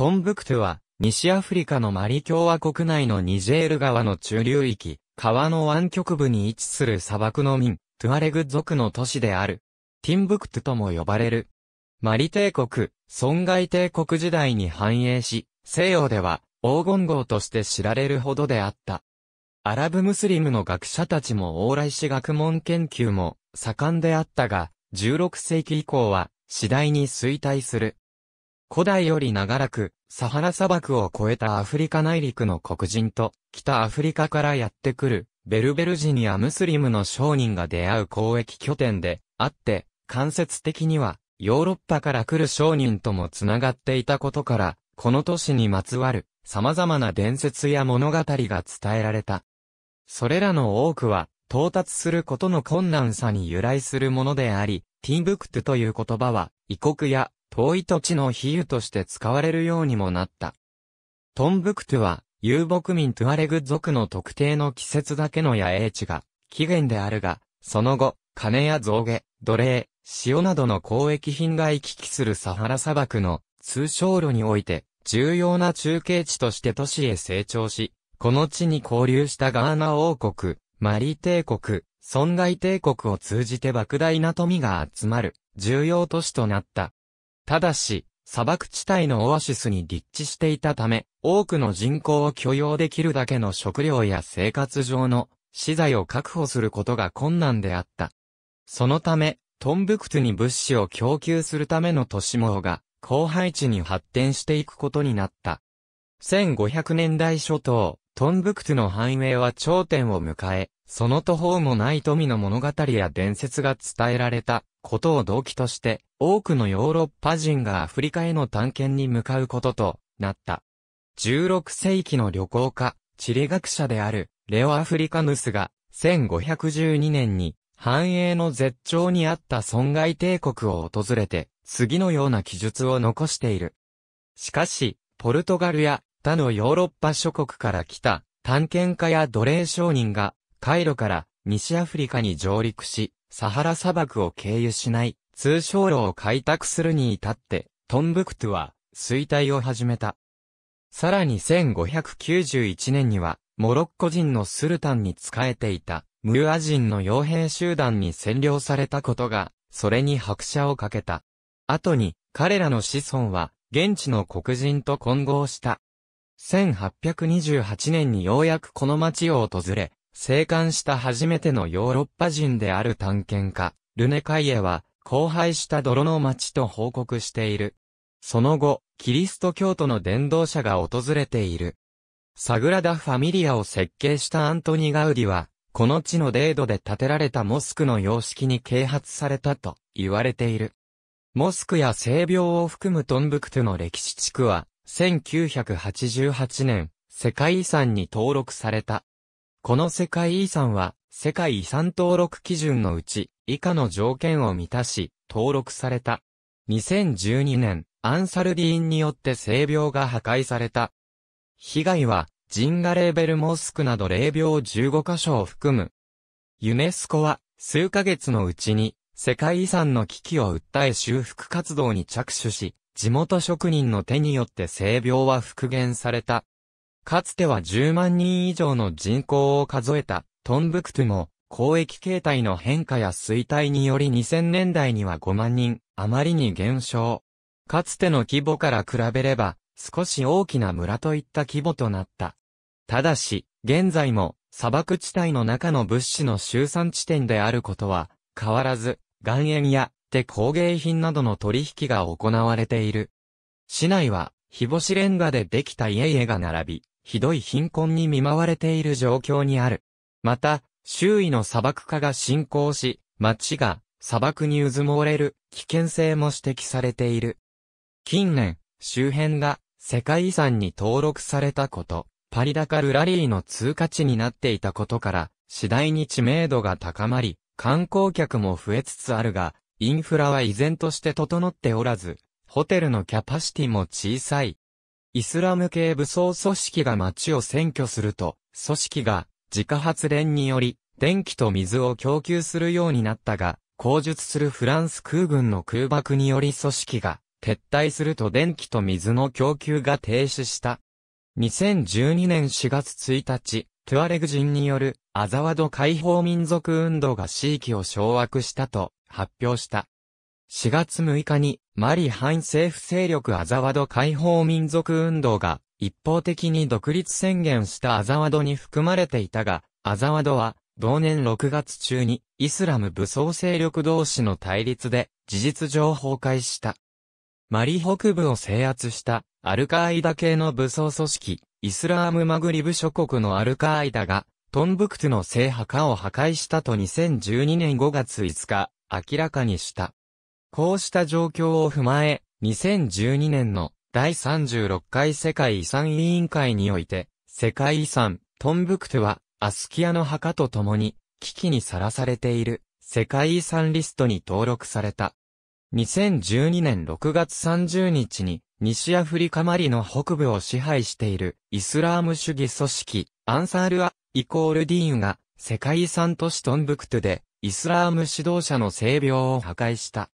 トンブクトゥは、西アフリカのマリ共和国内のニジェール川の中流域、川の湾曲部に位置する砂漠の民、トゥアレグ族の都市である。ティンブクトゥとも呼ばれる。マリ帝国、損害帝国時代に繁栄し、西洋では黄金号として知られるほどであった。アラブムスリムの学者たちも往来し学問研究も盛んであったが、16世紀以降は次第に衰退する。古代より長らく、サハラ砂漠を越えたアフリカ内陸の黒人と、北アフリカからやってくる、ベルベル人やムスリムの商人が出会う交易拠点であって、間接的には、ヨーロッパから来る商人ともつながっていたことから、この都市にまつわる、様々な伝説や物語が伝えられた。それらの多くは、到達することの困難さに由来するものであり、ティンブクトゥという言葉は、異国や遠い土地の比喩として使われるようにもなった。トンブクトゥは、遊牧民トゥアレグ族の特定の季節だけの野営地が、起源であるが、その後、金や象牙、奴隷、塩などの交易品が行き来するサハラ砂漠の通商路において、重要な中継地として都市へ成長し、この地に交流したガーナ王国、マリ帝国、損害帝国を通じて莫大な富が集まる重要都市となった。ただし、砂漠地帯のオアシスに立地していたため、多くの人口を許容できるだけの食料や生活上の資材を確保することが困難であった。そのため、トンブクトゥに物資を供給するための都市網が、広廃地に発展していくことになった。1500年代初頭、トンブクトゥの繁栄は頂点を迎え、その途方もない富の物語や伝説が伝えられたことを動機として、多くのヨーロッパ人がアフリカへの探検に向かうこととなった。16世紀の旅行家、地理学者であるレオ・アフリカヌスが1512年に繁栄の絶頂にあった損害帝国を訪れて次のような記述を残している。しかし、ポルトガルや他のヨーロッパ諸国から来た探検家や奴隷商人がカイロから西アフリカに上陸し、サハラ砂漠を経由しない通商路を開拓するに至って、トンブクトゥは衰退を始めた。さらに1591年には、モロッコ人のスルタンに仕えていた、ムーア人の傭兵集団に占領されたことが、それに拍車をかけた。後に、彼らの子孫は、現地の黒人と混合した。1828年にようやくこの町を訪れ、生還した初めてのヨーロッパ人である探検家、ルネカイエは、荒廃した泥の町と報告している。その後、キリスト教徒の伝道者が訪れている。サグラダ・ファミリアを設計したアントニ・ガウディは、この地のデードで建てられたモスクの様式に啓発されたと言われている。モスクや性病を含むトンブクトゥの歴史地区は、1988年、世界遺産に登録された。この世界遺産は、世界遺産登録基準のうち、以下の条件を満たし、登録された。2012年、アンサルディーンによって性病が破壊された。被害は、ジンガレーベルモスクなど霊病15箇所を含む。ユネスコは、数ヶ月のうちに、世界遺産の危機を訴え修復活動に着手し、地元職人の手によって性病は復元された。かつては10万人以上の人口を数えたトンブクトゥも、交易形態の変化や衰退により2000年代には5万人、あまりに減少。かつての規模から比べれば、少し大きな村といった規模となった。ただし、現在も、砂漠地帯の中の物資の集散地点であることは、変わらず、岩塩や、手工芸品などの取引が行われている。市内は、日干しレンガでできた家々が並び、ひどい貧困に見舞われている状況にある。また、周囲の砂漠化が進行し、町が砂漠に渦もれる危険性も指摘されている。近年、周辺が世界遺産に登録されたこと、パリダカルラリーの通過地になっていたことから、次第に知名度が高まり、観光客も増えつつあるが、インフラは依然として整っておらず、ホテルのキャパシティも小さい。イスラム系武装組織が街を占拠すると、組織が自家発電により電気と水を供給するようになったが、口述するフランス空軍の空爆により組織が撤退すると電気と水の供給が停止した。2012年4月1日、トゥアレグ人によるアザワド解放民族運動が地域を掌握したと発表した。4月6日に、マリ反政府勢力アザワド解放民族運動が、一方的に独立宣言したアザワドに含まれていたが、アザワドは、同年6月中に、イスラム武装勢力同士の対立で、事実上崩壊した。マリ北部を制圧した、アルカーイダ系の武装組織、イスラームマグリブ諸国のアルカーイダが、トンブクトゥの聖墓を破壊したと2012年5月5日、明らかにした。こうした状況を踏まえ、2012年の第36回世界遺産委員会において、世界遺産、トンブクトゥは、アスキアの墓と共に、危機にさらされている、世界遺産リストに登録された。2012年6月30日に、西アフリカマリの北部を支配している、イスラーム主義組織、アンサールア、イコールディーンが、世界遺産都市トンブクトゥで、イスラーム指導者の性病を破壊した。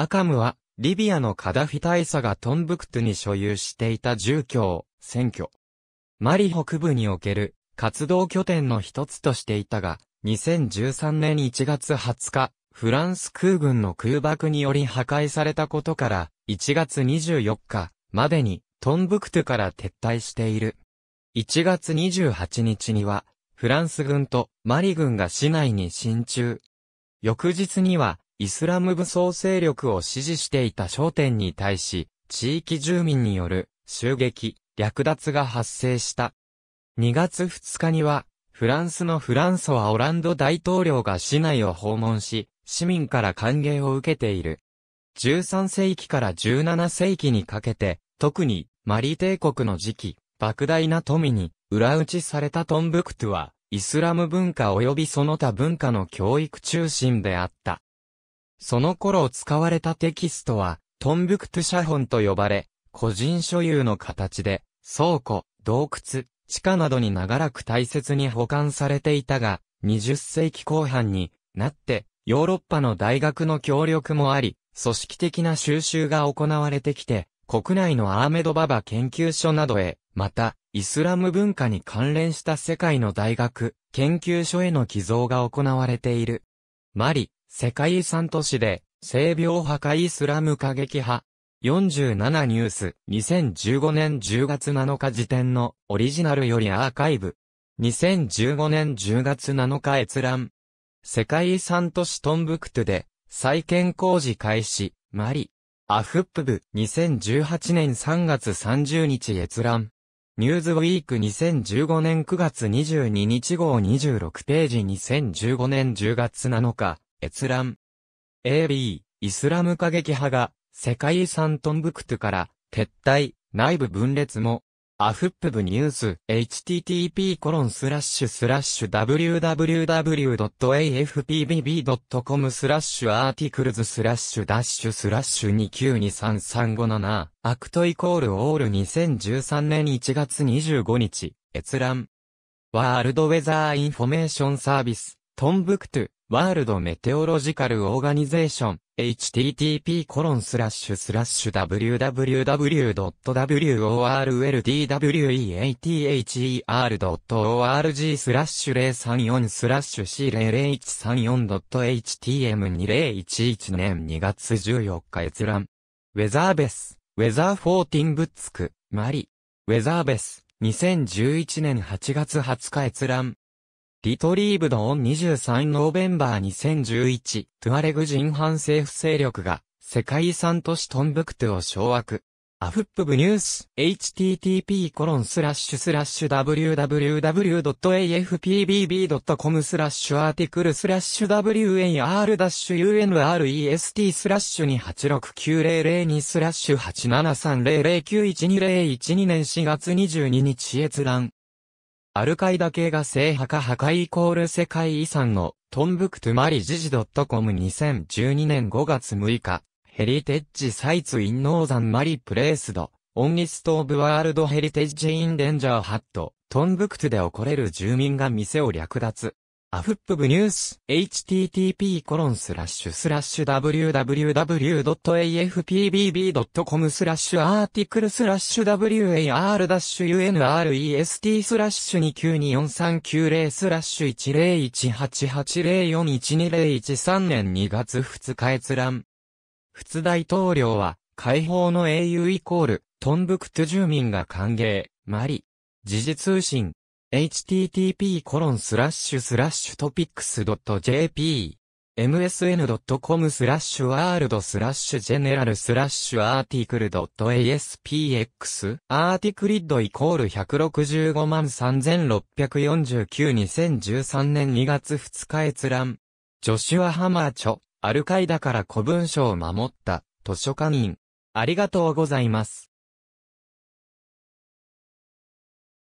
アカムは、リビアのカダフィ大佐がトンブクトゥに所有していた住居を、選挙。マリ北部における活動拠点の一つとしていたが、2013年1月20日、フランス空軍の空爆により破壊されたことから、1月24日までにトンブクトゥから撤退している。1月28日には、フランス軍とマリ軍が市内に進駐。翌日には、イスラム武装勢力を支持していた商店に対し、地域住民による襲撃、略奪が発生した。2月2日には、フランスのフランソワ・オランド大統領が市内を訪問し、市民から歓迎を受けている。13世紀から17世紀にかけて、特にマリ帝国の時期、莫大な富に裏打ちされたトンブクトゥは、イスラム文化及びその他文化の教育中心であった。その頃使われたテキストは、トンブクトゥ写本と呼ばれ、個人所有の形で、倉庫、洞窟、地下などに長らく大切に保管されていたが、20世紀後半になって、ヨーロッパの大学の協力もあり、組織的な収集が行われてきて、国内のアーメドババ研究所などへ、また、イスラム文化に関連した世界の大学、研究所への寄贈が行われている。マリ、世界遺産都市で、性病破壊イスラム過激派。47ニュース、2015年10月7日時点のオリジナルよりアーカイブ。2015年10月7日閲覧。世界遺産都市トンブクトゥで、再建工事開始、マリ。アフップ部、2018年3月30日閲覧。ニューズウィーク2015年9月22日号26ページ2015年10月7日。閲覧。AB、イスラム過激派が、世界遺産トンブクトゥから、撤退、内部分裂も、アフップブニュース、http://www.afpbb.com コロンスラッシュスラッシュアーティクルズスラッシュダッシュスラッシュ2923357アクトイコールオール2013年1月25日、閲覧。ワールドウェザーインフォメーションサービス、トンブクトゥ。ワールドメテオロジカルオーガニゼーション http://www.worldwether.org コロンススララッッシシュュ a スラッシュ034スラッシュ C00134.htm2011 年2月14日閲覧。ウェザーベス、ウェザーフォーティンッツク、マリ。ウェザーベス、2011年8月20日閲覧。リトリーブドオン23ノーベンバー2011、トゥアレグ人反政府勢力が、世界遺産都市トンブクトゥを掌握。アフップブニュース、http コロンスラッシュスラッシュ www.afpbb.com スラッシュアーティクルスラッシュ war-unrest スラッシュ286900スラッシュ87300912012年4月22日閲覧。アルカイダ系が聖派か破壊イコール世界遺産のトンブクトゥマリジジドットコム2 0 1 2年5月6日ヘリテッジサイツインノーザンマリプレースドオンリストオブワールドヘリテッジインデンジャーハットトンブクトゥで起これる住民が店を略奪アフップブニュース、http コロンスラッシュスラッシュ www.afpbb.com スラッシュアーティクルスラッシュ war-unrest スラッシュ2924390スラッシュ10188041201年2月2日閲覧。仏大統領は、解放の英雄イコール、トンブクトゥ住民が歓迎、マリ。時事通信。http://topics.jp msn.com スラッシュワールドスラッシュジェネラルスラッシュアーティクル .aspx アーティクリッドイコール165万36492013年2月2日閲覧。ジョシュア・ハマーチョ、アルカイダから古文書を守った図書館員。ありがとうございます。